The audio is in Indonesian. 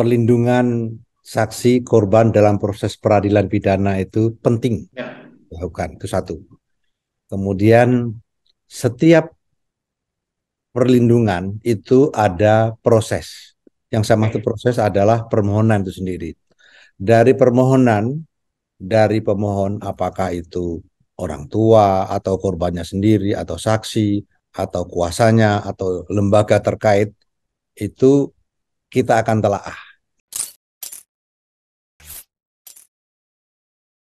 perlindungan saksi korban dalam proses peradilan pidana itu penting ya. itu satu. Kemudian setiap perlindungan itu ada proses. Yang sama itu proses adalah permohonan itu sendiri. Dari permohonan dari pemohon apakah itu orang tua atau korbannya sendiri atau saksi atau kuasanya atau lembaga terkait itu kita akan telaah